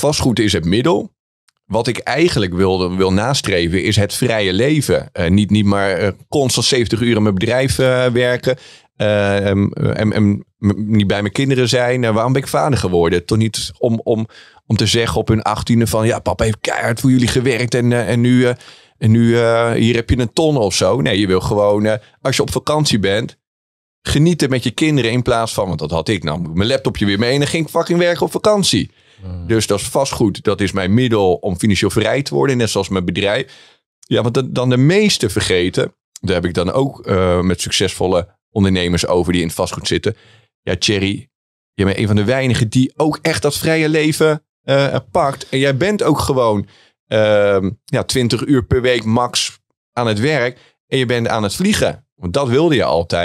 vastgoed is het middel. Wat ik eigenlijk wil, wil nastreven is het vrije leven. Uh, niet, niet maar eh, constant 70 uur in mijn bedrijf eh, werken. en, niet bij mijn kinderen zijn. waarom ben ik vader geworden? Toch niet om, om, om te zeggen op hun achttiende van... ja, papa heeft keihard voor jullie gewerkt en, en nu... En nu, hier heb je een ton of zo. Nee, je wil gewoon, als je op vakantie bent, genieten met je kinderen in plaats van, want dat had ik nou, mijn laptopje weer mee en dan ging ik fucking werken op vakantie. Dus dat is vastgoed, dat is mijn middel om financieel vrij te worden, net zoals mijn bedrijf. Ja, want dan de meeste vergeten, daar heb ik dan ook eh, met succesvolle ondernemers over die in het vastgoed zitten. Ja, Thierry, je bent een van de weinigen die ook echt dat vrije leven eh, pakt. En jij bent ook gewoon uh, ja, 20 uur per week max aan het werk. En je bent aan het vliegen. Want dat wilde je altijd.